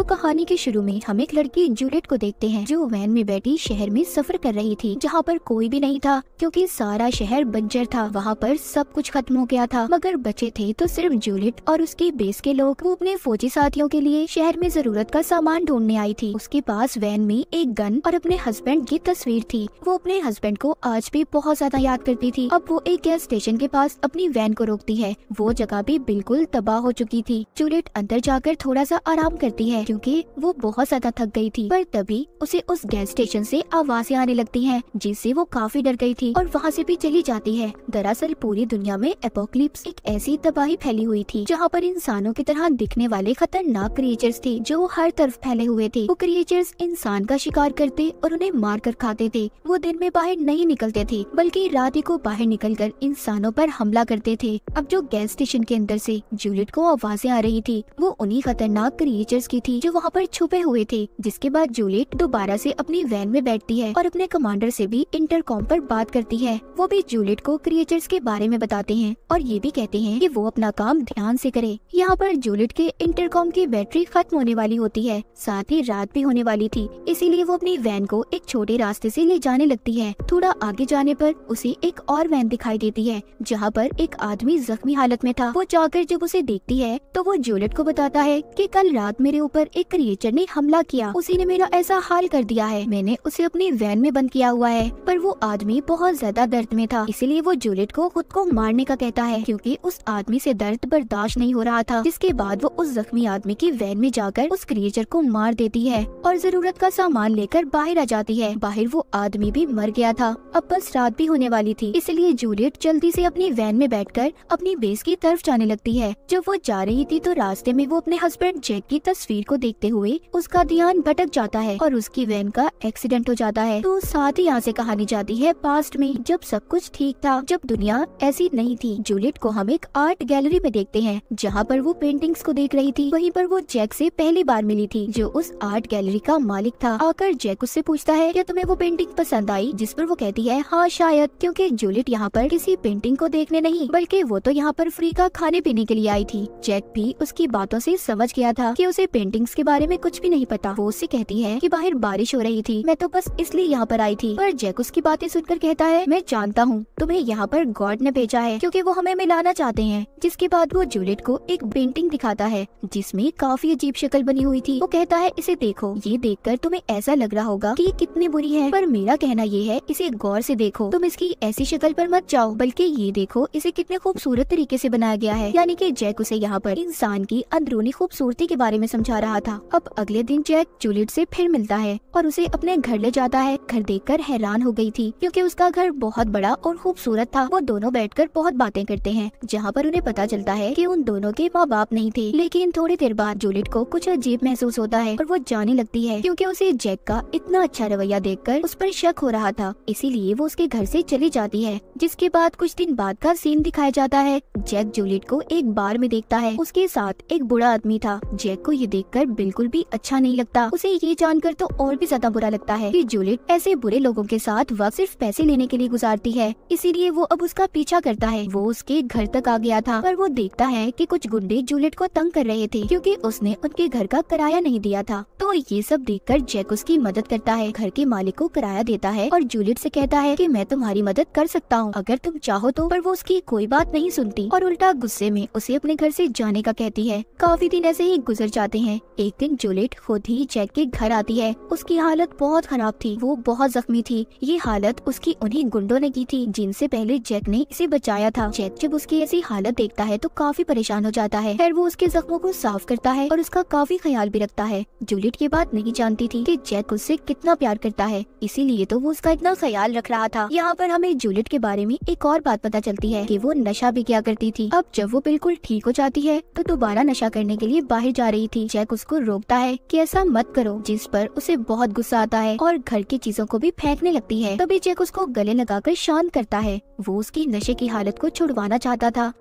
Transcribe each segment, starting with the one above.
तो कहानी के शुरू में हम एक लड़की जूलियट को देखते हैं जो वैन में बैठी शहर में सफर कर रही थी जहाँ पर कोई भी नहीं था क्योंकि सारा शहर बंजर था वहाँ पर सब कुछ खत्म हो गया था मगर बचे थे तो सिर्फ जूलियट और उसके बेस के लोग वो अपने फौजी साथियों के लिए शहर में जरूरत का सामान ढूंढने आई थी उसके पास वैन में एक गन और अपने हस्बैंड की तस्वीर थी वो अपने हस्बैंड को आज भी बहुत ज्यादा याद करती थी अब वो एक गैस स्टेशन के पास अपनी वैन को रोकती है वो जगह भी बिल्कुल तबाह हो चुकी थी जूलियट अंदर जाकर थोड़ा सा आराम करती है क्योंकि वो बहुत ज्यादा थक गई थी पर तभी उसे उस गैस स्टेशन से आवाजें आने लगती हैं जिससे वो काफी डर गई थी और वहाँ से भी चली जाती है दरअसल पूरी दुनिया में एपोक्लिप्स एक ऐसी तबाही फैली हुई थी जहाँ पर इंसानों की तरह दिखने वाले खतरनाक क्रिएचर्स थे जो हर तरफ फैले हुए थे वो क्रिएचर्स इंसान का शिकार करते और उन्हें मार कर खाते थे वो दिन में बाहर नहीं निकलते थे बल्कि रात को बाहर कर इंसानों पर हमला करते थे अब जो गैस स्टेशन के अंदर से जूलियट को आवाजें आ रही थी वो उन्हीं खतरनाक क्रिएचर्स की थी थी जो वहाँ पर छुपे हुए थे जिसके बाद जूलियट दोबारा से अपनी वैन में बैठती है और अपने कमांडर से भी इंटरकॉम पर बात करती है वो भी जूलियट को क्रिएचर्स के बारे में बताते हैं और ये भी कहते हैं कि वो अपना काम ध्यान से करे यहाँ पर जूलियट के इंटरकॉम की बैटरी खत्म होने वाली होती है साथ ही रात भी होने वाली थी इसीलिए वो अपनी वैन को एक छोटे रास्ते से ले जाने लगती है थोड़ा आगे जाने पर उसे एक और वैन दिखाई देती है जहाँ पर एक आदमी जख्मी हालत में था वो जाकर जब उसे देखती है तो वो जूलियट को बताता है कि कल रात मेरे ऊपर पर एक क्रिएचर ने हमला किया उसी ने मेरा ऐसा हाल कर दिया है मैंने उसे अपने वैन में बंद किया हुआ है पर वो आदमी बहुत ज्यादा दर्द में था इसीलिए वो जूलियट को खुद को मारने का कहता है क्योंकि उस आदमी से दर्द बर्दाश्त नहीं हो रहा था जिसके बाद वो उस जख्मी आदमी की वैन में जाकर उस क्रिएचर को मार देती है और जरूरत का सामान लेकर बाहर आ जाती है बाहर वो आदमी भी मर गया था अब बस रात भी होने वाली थी इसलिए जूलियट जल्दी से अपनी वैन में कर अपनी बेस की तरफ जाने लगती है जब वो जा रही थी तो रास्ते में वो अपने हस्बैंड जैक की तस्वीर को देखते हुए उसका ध्यान भटक जाता है और उसकी वैन का एक्सीडेंट हो जाता है तो साथ ही यहाँ से कहानी जाती है पास्ट में जब सब कुछ ठीक था जब दुनिया ऐसी नहीं थी जूलियट को हम एक आर्ट गैलरी में देखते हैं जहाँ पर वो पेंटिंग्स को देख रही थी वहीं पर वो जैक से पहली बार मिली थी जो उस आर्ट गैलरी का मालिक था आकर जैक उससे पूछता है क्या तुम्हें वो पेंटिंग पसंद आई जिस पर वो कहती है हाँ शायद क्योंकि जूलियट यहाँ पर किसी पेंटिंग को देखने नहीं बल्कि वो तो यहाँ पर फ्री का खाने पीने के लिए आई थी जैक भी उसकी बातों से समझ गया था कि उसे पेंटिंग सेटिंग्स के बारे में कुछ भी नहीं पता वो उसे कहती है कि बाहर बारिश हो रही थी मैं तो बस इसलिए यहाँ पर आई थी पर जैक उसकी बातें सुनकर कहता है मैं जानता हूँ तुम्हें यहाँ पर गॉड ने भेजा है क्योंकि वो हमें मिलाना चाहते हैं जिसके बाद वो जूलियट को एक पेंटिंग दिखाता है जिसमे काफी अजीब शक्ल बनी हुई थी वो कहता है इसे देखो ये कर तुम्हें ऐसा लग रहा होगा कि ये कितनी बुरी है पर मेरा कहना ये है इसे गौर ऐसी देखो तुम इसकी ऐसी शक्ल आरोप मत जाओ बल्कि ये देखो इसे कितने खूबसूरत तरीके ऐसी बनाया गया है यानी की जैक उसे यहाँ आरोप इंसान की अंदरूनी खूबसूरती के बारे में समझा रहा रहा था अब अगले दिन जैक जूलियट से फिर मिलता है और उसे अपने घर ले जाता है घर देखकर हैरान हो गई थी क्योंकि उसका घर बहुत बड़ा और खूबसूरत था वो दोनों बैठकर बहुत बातें करते हैं जहाँ पर उन्हें पता चलता है कि उन दोनों के माँ बाप नहीं थे लेकिन थोड़ी देर बाद जूलियट को कुछ अजीब महसूस होता है और वो जाने लगती है क्योंकि उसे जैक का इतना अच्छा रवैया कर उस पर शक हो रहा था इसीलिए वो उसके घर से चली जाती है जिसके बाद कुछ दिन बाद का सीन दिखाया जाता है जैक जूलियट को एक बार में देखता है उसके साथ एक बुरा आदमी था जैक को ये देख देखकर बिल्कुल भी अच्छा नहीं लगता उसे ये जानकर तो और भी ज्यादा बुरा लगता है कि जूलियट ऐसे बुरे लोगों के साथ वक्त सिर्फ पैसे लेने के लिए गुजारती है इसीलिए वो अब उसका पीछा करता है वो उसके घर तक आ गया था पर वो देखता है कि कुछ गुंडे जूलियट को तंग कर रहे थे क्योंकि उसने उनके घर का किराया नहीं दिया था तो ये सब कर जैक उसकी मदद करता है घर के मालिक को किराया देता है और जूलियट से कहता है कि मैं तुम्हारी मदद कर सकता हूँ अगर तुम चाहो तो पर वो उसकी कोई बात नहीं सुनती और उल्टा गुस्से में उसे अपने घर से जाने का कहती है काफी दिन ऐसे ही गुजर जाते हैं एक दिन जूलिट खुद ही जैक के घर आती है उसकी हालत बहुत खराब थी वो बहुत जख्मी थी ये हालत उसकी उन्हीं गुंडों ने की थी जिनसे पहले जैक ने इसे बचाया था जैक जब उसकी ऐसी हालत देखता है तो काफी परेशान हो जाता है फिर वो उसके जख्मों को साफ करता है और उसका काफी ख्याल भी रखता है जूलिट ये बात नहीं जानती थी की जैक उससे कितना प्यार करता है इसीलिए तो वो उसका इतना ख्याल रख रहा था यहाँ पर हमें जूलिट के बारे में एक और बात पता चलती है की वो नशा भी किया करती थी अब जब वो बिल्कुल ठीक हो जाती है तो दोबारा नशा करने के लिए बाहर जा रही थी जैक उसको उसको रोकता है कि ऐसा मत करो जिस पर उसे बहुत गुस्सा आता है और घर की चीजों को भी फेंकने लगती है तभी जैक उसको गले लगाकर शांत करता है वो उसकी नशे की हालत को छुड़वाना चाहता था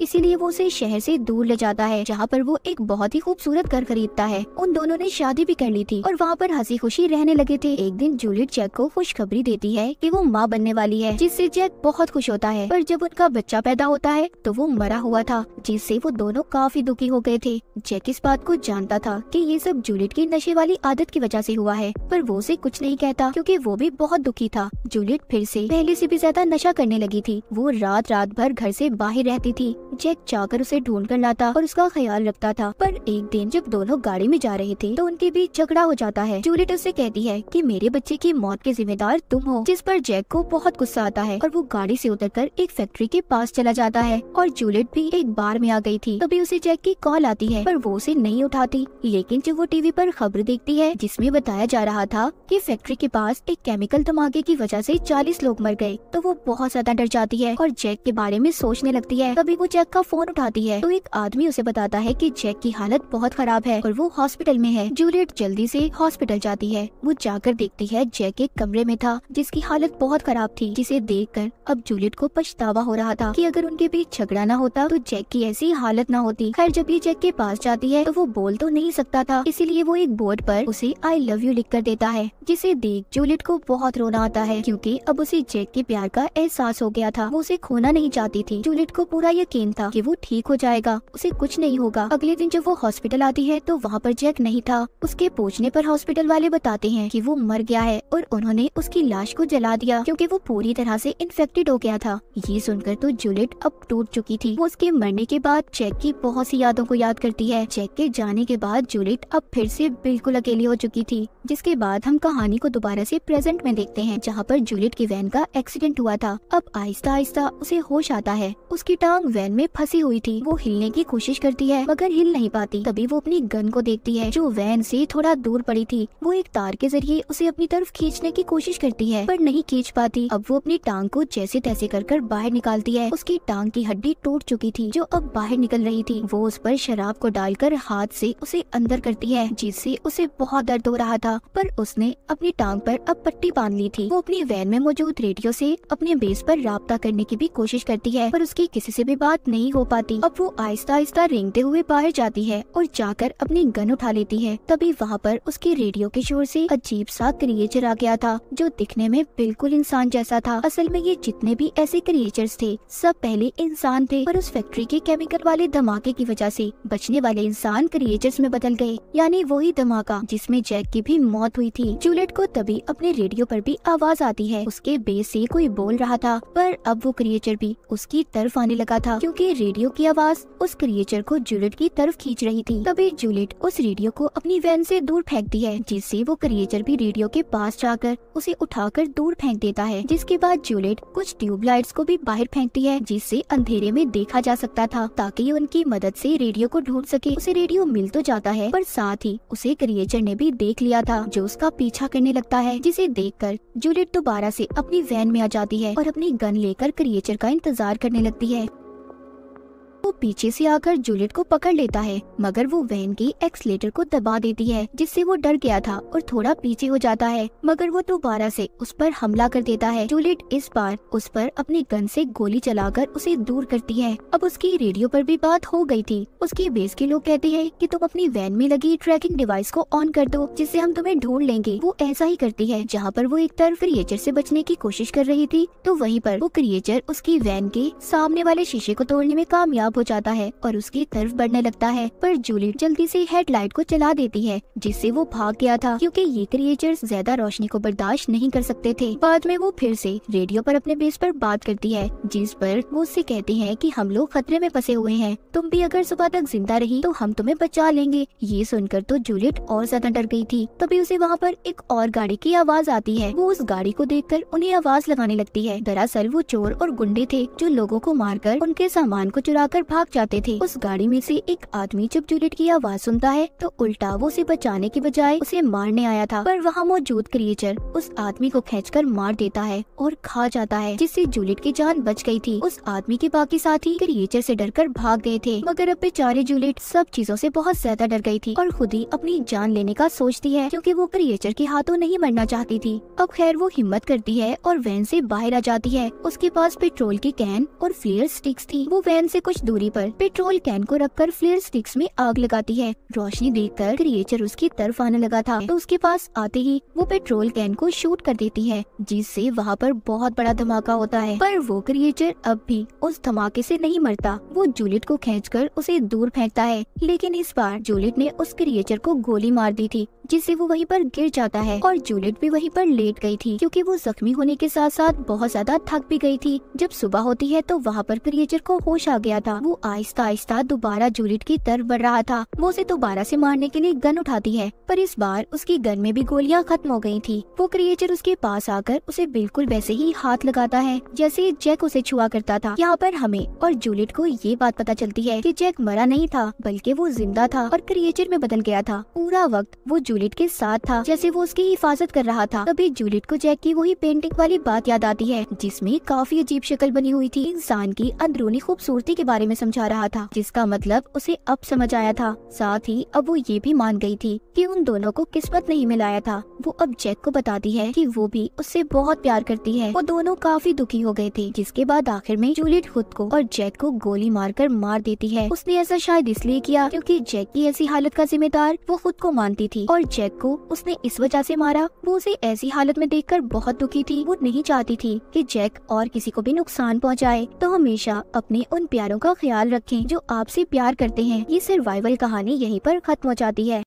इसीलिए वो उसे शहर से दूर ले जाता है जहाँ पर वो एक बहुत ही खूबसूरत घर खरीदता है उन दोनों ने शादी भी कर ली थी और वहाँ पर हंसी खुशी रहने लगे थे एक दिन जूलियट जैक को खुशखबरी देती है कि वो माँ बनने वाली है जिससे जैक बहुत खुश होता है पर जब उनका बच्चा पैदा होता है तो वो मरा हुआ था जिससे वो दोनों काफी दुखी हो गए थे जैक इस बात को जानता था कि ये सब जूलियट की नशे वाली आदत की वजह से हुआ है पर वो उसे कुछ नहीं कहता क्योंकि वो भी बहुत दुखी था जूलियट फिर से पहले से भी ज्यादा नशा करने लगी थी वो रात रात भर घर से बाहर रहती थी जैक जाकर उसे ढूंढ कर लाता और उसका ख्याल रखता था पर एक दिन जब दोनों गाड़ी में जा रहे थे तो उनके बीच झगड़ा हो जाता है जूलियट उसे कहती है कि मेरे बच्चे की मौत के जिम्मेदार तुम हो जिस पर जैक को बहुत गुस्सा आता है और वो गाड़ी से उतरकर एक फैक्ट्री के पास चला जाता है और जूलियट भी एक बार में आ गई थी तभी उसे जैक की कॉल आती है पर वो उसे नहीं उठाती लेकिन जब वो टीवी पर खबर देखती है जिसमे बताया जा रहा था कि फैक्ट्री के पास एक केमिकल धमाके की वजह से चालीस लोग मर गए तो वो बहुत ज्यादा डर जाती है और जैक के बारे में सोचने लगती है तभी वो जैक का फोन उठाती है तो एक आदमी उसे बताता है कि जैक की हालत बहुत खराब है और वो हॉस्पिटल में है जूलियट जल्दी से हॉस्पिटल जाती है वो जाकर देखती है जैक एक कमरे में था जिसकी हालत बहुत खराब थी जिसे देख कर अब जूलियट को पछतावा हो रहा था की अगर उनके बीच झगड़ा न होता तो जैक की ऐसी हालत न होती खैर जब ये जैक के पास जाती है तो वो बोल तो नहीं सकता था इसीलिए वो एक बोर्ड पर उसे आई लव यू लिख कर देता है जिसे देख जूलियट को बहुत रोना आता है क्योंकि अब उसे जैक के प्यार का एहसास हो गया था वो उसे खोना नहीं चाहती थी जूलियट को पूरा यकीन दिन था कि वो ठीक हो जाएगा उसे कुछ नहीं होगा अगले दिन जब वो हॉस्पिटल आती है तो वहाँ पर जैक नहीं था उसके पूछने पर हॉस्पिटल वाले बताते हैं कि वो मर गया है और उन्होंने उसकी लाश को जला दिया क्योंकि वो पूरी तरह से इन्फेक्टेड हो गया था ये सुनकर तो जूलियट अब टूट चुकी थी वो उसके मरने के बाद जैक की बहुत सी यादों को याद करती है जैक के जाने के बाद जूलिट अब फिर से बिल्कुल अकेली हो चुकी थी जिसके बाद हम कहानी को दोबारा से प्रेजेंट में देखते हैं जहाँ पर जूलियट की वैन का एक्सीडेंट हुआ था अब आहिस्ता आहिस्ता उसे होश आता है उसकी टांग वैन में फंसी हुई थी वो हिलने की कोशिश करती है मगर हिल नहीं पाती तभी वो अपनी गन को देखती है जो वैन से थोड़ा दूर पड़ी थी वो एक तार के जरिए उसे अपनी तरफ खींचने की कोशिश करती है पर नहीं खींच पाती अब वो अपनी टांग को जैसे तैसे कर कर बाहर निकालती है उसकी टांग की हड्डी टूट चुकी थी जो अब बाहर निकल रही थी वो उस पर शराब को डालकर हाथ से उसे अंदर करती है जिससे उसे बहुत दर्द हो रहा था पर उसने अपनी टांग पर अब पट्टी बांध ली थी वो अपनी वैन में मौजूद रेडियो से अपने बेस पर रबता करने की भी कोशिश करती है पर उसकी किसी से भी बात नहीं हो पाती अब वो आहिस्ता आहिस्ता रेंगते हुए बाहर जाती है और जाकर अपनी गन उठा लेती है तभी वहाँ पर उसके रेडियो के शोर से अजीब सा क्रिएचर आ गया था जो दिखने में बिल्कुल इंसान जैसा था असल में ये जितने भी ऐसे क्रिएचर्स थे सब पहले इंसान थे पर उस फैक्ट्री के केमिकल वाले धमाके की वजह से बचने वाले इंसान क्रिएचर्स में बदल गए यानी वही धमाका जिसमें जैक की भी मौत हुई थी जूलेट को तभी अपने रेडियो पर भी आवाज आती है उसके बेस से कोई बोल रहा था पर अब वो क्रिएचर भी उसकी तरफ आने लगा था क्योंकि क्योंकि रेडियो की आवाज उस क्रिएचर को जूलेट की तरफ खींच रही थी तभी जूलेट उस रेडियो को अपनी वैन से दूर फेंकती है जिससे वो क्रिएचर भी रेडियो के पास जाकर उसे उठाकर दूर फेंक देता है जिसके बाद जूलेट कुछ ट्यूबलाइट्स को भी बाहर फेंकती है जिससे अंधेरे में देखा जा सकता था ताकि उनकी मदद से रेडियो को ढूंढ सके उसे रेडियो मिल तो जाता है पर साथ ही उसे क्रिएचर ने भी देख लिया था जो उसका पीछा करने लगता है जिसे देख कर जूलेट दोबारा से अपनी वैन में आ जाती है और अपनी गन लेकर क्रिएचर का इंतजार करने लगती है पीछे से आकर जूलियट को पकड़ लेता है मगर वो वैन की एक्सलेटर को दबा देती है जिससे वो डर गया था और थोड़ा पीछे हो जाता है मगर वो दोबारा से उस पर हमला कर देता है जूलियट इस बार उस पर अपने गन से गोली चलाकर उसे दूर करती है अब उसकी रेडियो पर भी बात हो गई थी उसके बेस के लोग कहते हैं कि तुम अपनी वैन में लगी ट्रैकिंग डिवाइस को ऑन कर दो जिससे हम तुम्हें ढूंढ लेंगे वो ऐसा ही करती है जहाँ पर वो एक तरफ क्रिएचर से बचने की कोशिश कर रही थी तो वहीं पर वो क्रिएचर उसकी वैन के सामने वाले शीशे को तोड़ने में कामयाब हो जाता है और उसकी तरफ बढ़ने लगता है पर जूलियट जल्दी से हेडलाइट को चला देती है जिससे वो भाग गया था क्योंकि ये क्रिएचर्स ज्यादा रोशनी को बर्दाश्त नहीं कर सकते थे बाद में वो फिर से रेडियो पर अपने बेस पर बात करती है जिस पर वो उससे कहती है कि हम लोग खतरे में फंसे हुए हैं तुम भी अगर सुबह तक जिंदा रही तो हम तुम्हें बचा लेंगे ये सुनकर तो जूलियट और ज्यादा डर गई थी तभी उसे वहाँ पर एक और गाड़ी की आवाज आती है वो उस गाड़ी को कर उन्हें आवाज लगाने लगती है दरअसल वो चोर और गुंडे थे जो लोगों को मारकर उनके सामान को चुरा कर भाग भाग जाते थे उस गाड़ी में से एक आदमी जब जुलेट की आवाज सुनता है तो उल्टा वो उसे बचाने के बजाय उसे मारने आया था पर वहाँ मौजूद क्रिएचर उस आदमी को खींच कर मार देता है और खा जाता है जिससे जुलेट की जान बच गई थी उस आदमी के बाकी साथी क्रिएचर से कर भाग गए थे मगर अब बेचारे जुलेट सब चीजों से बहुत ज्यादा डर गई थी और खुद ही अपनी जान लेने का सोचती है क्योंकि वो क्रिएचर के हाथों नहीं मरना चाहती थी अब खैर वो हिम्मत करती है और वैन से बाहर आ जाती है उसके पास पेट्रोल की कैन और फ्लेयर स्टिक्स थी वो वैन से कुछ दूरी रोशनी पर पेट्रोल कैन को रखकर फ्लेयर स्टिक्स में आग लगाती है रोशनी देखकर क्रिएचर उसकी तरफ आने लगा था तो उसके पास आते ही वो पेट्रोल कैन को शूट कर देती है जिससे वहाँ पर बहुत बड़ा धमाका होता है पर वो क्रिएचर अब भी उस धमाके से नहीं मरता वो जूलियट को खींचकर उसे दूर फेंकता है लेकिन इस बार जूलियट ने उस क्रिएचर को गोली मार दी थी जिससे वो वहीं पर गिर जाता है और जूलियट भी वहीं पर लेट गई थी क्योंकि वो जख्मी होने के साथ साथ बहुत ज्यादा थक भी गई थी जब सुबह होती है तो वहाँ पर क्रिएचर को होश आ गया था वो आहिस्ता आहिस्ता दोबारा जूलियट की तरफ बढ़ रहा था वो उसे दोबारा से मारने के लिए गन उठाती है पर इस बार उसकी गन में भी गोलियाँ खत्म हो गयी थी वो क्रिएचर उसके पास आकर उसे बिल्कुल वैसे ही हाथ लगाता है जैसे जैक उसे छुआ करता था यहाँ पर हमें और जूलियट को ये बात पता चलती है कि जैक मरा नहीं था बल्कि वो जिंदा था और क्रिएचर में बदल गया था पूरा वक्त वो जूलिट के साथ था जैसे वो उसकी हिफाजत कर रहा था तभी जूलिट को जैक की वही पेंटिंग वाली बात याद आती है जिसमे काफी अजीब शक्ल बनी हुई थी इंसान की अंदरूनी खूबसूरती के बारे में समझा रहा था जिसका मतलब उसे अब समझ आया था साथ ही अब वो ये भी मान गई थी कि उन दोनों को किस्मत नहीं मिलाया था वो अब जैक को बताती है कि वो भी उससे बहुत प्यार करती है वो दोनों काफी दुखी हो गए थे जिसके बाद आखिर में जूलिट खुद को और जैक को गोली मारकर मार देती है उसने ऐसा शायद इसलिए किया क्योंकि जैक की ऐसी हालत का जिम्मेदार वो खुद को मानती थी और जैक को उसने इस वजह से मारा वो उसे ऐसी हालत में देखकर बहुत दुखी थी वो नहीं चाहती थी कि जैक और किसी को भी नुकसान पहुंचाए। तो हमेशा अपने उन प्यारों का ख्याल रखें जो आपसे प्यार करते हैं ये सर्वाइवल कहानी यहीं पर खत्म हो जाती है